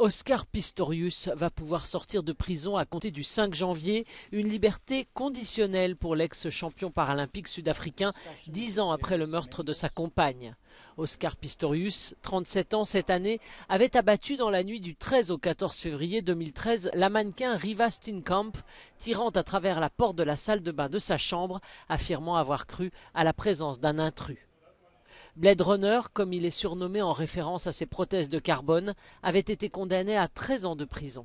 Oscar Pistorius va pouvoir sortir de prison à compter du 5 janvier, une liberté conditionnelle pour l'ex-champion paralympique sud-africain, dix ans après le meurtre de sa compagne. Oscar Pistorius, 37 ans cette année, avait abattu dans la nuit du 13 au 14 février 2013 la mannequin Riva Steenkamp, tirant à travers la porte de la salle de bain de sa chambre, affirmant avoir cru à la présence d'un intrus. Blade Runner, comme il est surnommé en référence à ses prothèses de carbone, avait été condamné à 13 ans de prison.